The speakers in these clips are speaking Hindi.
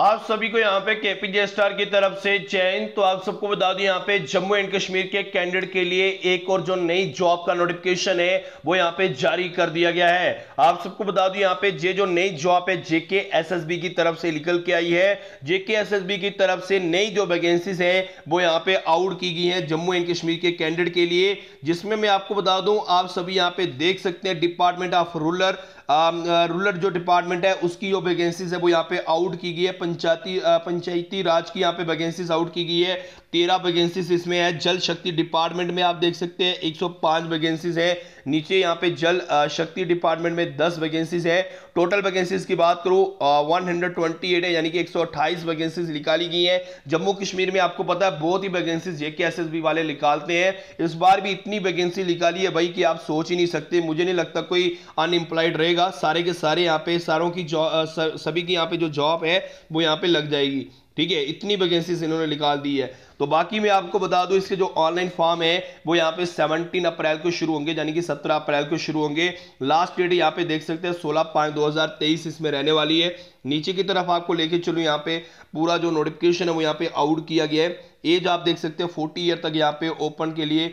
आप सभी को यहाँ पे केपीजे स्टार की तरफ से चयन तो आप सबको बता दूं यहाँ पे जम्मू एंड कश्मीर के कैंडिडेट के लिए एक और जो नई जॉब का नोटिफिकेशन है वो यहाँ पे जारी कर दिया गया है आप सबको बता दूं यहाँ पे जे जो नई जॉब है जेके एसएसबी की तरफ से निकल के आई है जेके एसएसबी की तरफ से नई जो वैकेंसीज है वो यहाँ पे आउट की गई है जम्मू एंड कश्मीर के कैंडिडेट के लिए जिसमें मैं आपको बता दूं आप सभी यहाँ पे देख सकते हैं डिपार्टमेंट ऑफ रूरल रूरल जो डिपार्टमेंट है उसकी जो वैकेंसीज है वो यहाँ पे आउट की गई है पंचायती पंचायती राज की यहाँ पे वैकेंसीज आउट की गई है तेरह वैकेंसीज इसमें है जल शक्ति डिपार्टमेंट में आप देख सकते हैं 105 वैकेंसीज है नीचे यहाँ पे जल शक्ति डिपार्टमेंट में 10 वैकेंसीज है टोटल वैकेंसीज की बात करूँ वन एट है यानी कि 128 वैकेंसीज निकाली गई हैं जम्मू कश्मीर में आपको पता है बहुत ही वैकेंसीज जे के वाले निकालते हैं इस बार भी इतनी वैकेंसी निकाली है भाई कि आप सोच ही नहीं सकते मुझे नहीं लगता कोई अनएम्प्लॉयड रहेगा कीजिएगा सारे के सारे यहाँ पे सारों की जॉब सभी की यहाँ पे जो जॉब है वो यहाँ पे लग जाएगी ठीक है इतनी वैकेंसीज इन्होंने निकाल दी है तो बाकी मैं आपको बता दूं इसके जो ऑनलाइन फॉर्म है वो यहाँ पे 17 अप्रैल को शुरू होंगे यानी कि 17 अप्रैल को शुरू होंगे लास्ट डेट यहाँ पे देख सकते हैं 16 पाँच 2023 इसमें रहने वाली है नीचे की तरफ आपको लेके चलो यहाँ पे पूरा जो नोटिफिकेशन है वो यहाँ पे आउट किया गया है एज आप देख सकते हैं फोर्टी ईयर तक यहाँ पे ओपन के लिए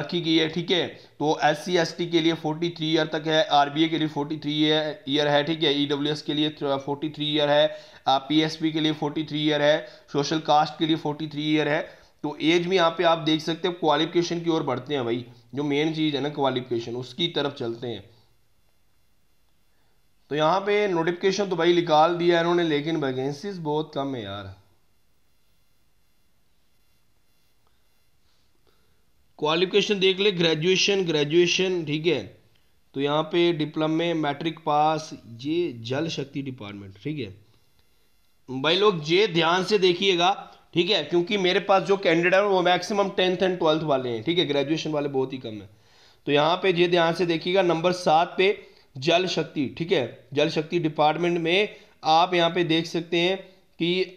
रखी गई है ठीक है तो एस सी एस टी के लिए फोर्टी थ्री ईयर तक है आर बी ए के लिए फोर्टी थ्री ईयर है ठीक है ई डब्ल्यू एस के लिए फोर्टी थ्री ईयर है पी एस पी के लिए फोर्टी थ्री ईयर है सोशल कास्ट के लिए फोर्टी थ्री ईयर है तो एज भी यहाँ पे आप देख सकते हो क्वालिफिकेशन की ओर बढ़ते हैं भाई जो मेन चीज़ है ना क्वालिफिकेशन उसकी तरफ चलते हैं तो यहाँ पे नोटिफिकेशन तो भाई निकाल दिया इन्होंने लेकिन वैकेंसीज बहुत कम है यार क्वालिफिकेशन देख ले ग्रेजुएशन ग्रेजुएशन ठीक है तो यहाँ पे डिप्लोमे मैट्रिक पास ये जल शक्ति डिपार्टमेंट ठीक है भाई लोग ये ध्यान से देखिएगा ठीक है क्योंकि मेरे पास जो कैंडिडेट है वो मैक्सिमम टेंथ एंड ट्वेल्थ वाले हैं ठीक है ग्रेजुएशन वाले बहुत ही कम है तो यहाँ पे ये ध्यान से देखिएगा नंबर सात पे जल शक्ति ठीक है जल शक्ति डिपार्टमेंट में आप यहाँ पे देख सकते हैं कि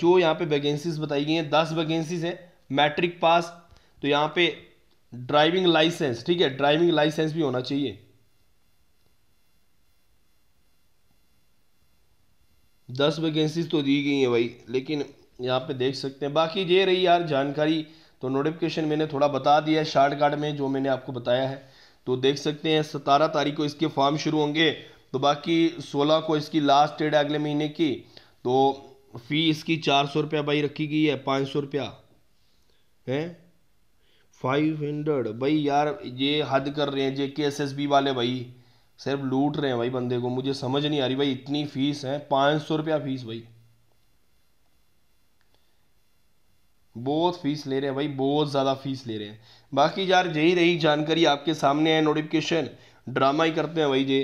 जो यहाँ पे वैकेंसीज बताई गई हैं दस वैकेंसीज हैं मैट्रिक पास तो यहाँ पे ड्राइविंग लाइसेंस ठीक है ड्राइविंग लाइसेंस भी होना चाहिए दस वैकेंसीज तो दी गई हैं भाई लेकिन यहाँ पे देख सकते हैं बाकी ये रही यार जानकारी तो नोटिफिकेशन मैंने थोड़ा बता दिया है शार्ट कार्ड में जो मैंने आपको बताया है तो देख सकते हैं सतारह तारीख को इसके फॉर्म शुरू होंगे तो बाकी सोलह को इसकी लास्ट डेट अगले महीने की तो फ़ी इसकी चार सौ रुपया भाई रखी गई है पाँच सौ रुपया है फाइव हंड्रेड भाई यार ये हद कर रहे हैं जे के एस एस बी वाले भाई सिर्फ लूट रहे हैं भाई बंदे को मुझे समझ नहीं आ रही भाई इतनी फ़ीस है पाँच सौ रुपया फ़ीस भाई बहुत फीस ले रहे हैं भाई बहुत ज़्यादा फीस ले रहे हैं बाकी यार यही रही जानकारी आपके सामने है नोटिफिकेशन ड्रामा ही करते हैं भाई जे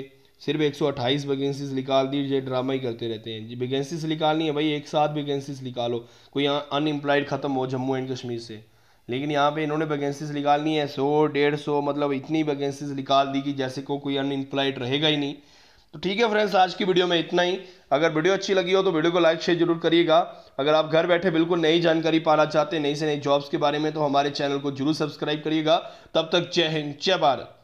सिर्फ एक सौ वैकेंसीज निकाल दी जे ड्रामा ही करते रहते हैं जी वैकेंसीज निकालनी है भाई एक साथ वैकेंसीज निकालो कोई यहाँ अनएम्प्लॉयड ख़त्म हो जम्मू एंड कश्मीर से लेकिन यहाँ पे इन्होंने वैकेंसीज निकालनी है सौ डेढ़ सौ मतलब इतनी वैकेंसीज निकाल दी कि जैसे को कोई अनएम्प्लॉयड रहेगा ही नहीं तो ठीक है फ्रेंड्स आज की वीडियो में इतना ही अगर वीडियो अच्छी लगी हो तो वीडियो को लाइक शेयर जरूर करिएगा अगर आप घर बैठे बिल्कुल नई जानकारी पाना चाहते हैं नई से नई जॉब्स के बारे में तो हमारे चैनल को जरूर सब्सक्राइब करिएगा तब तक जय हिंद जय भारत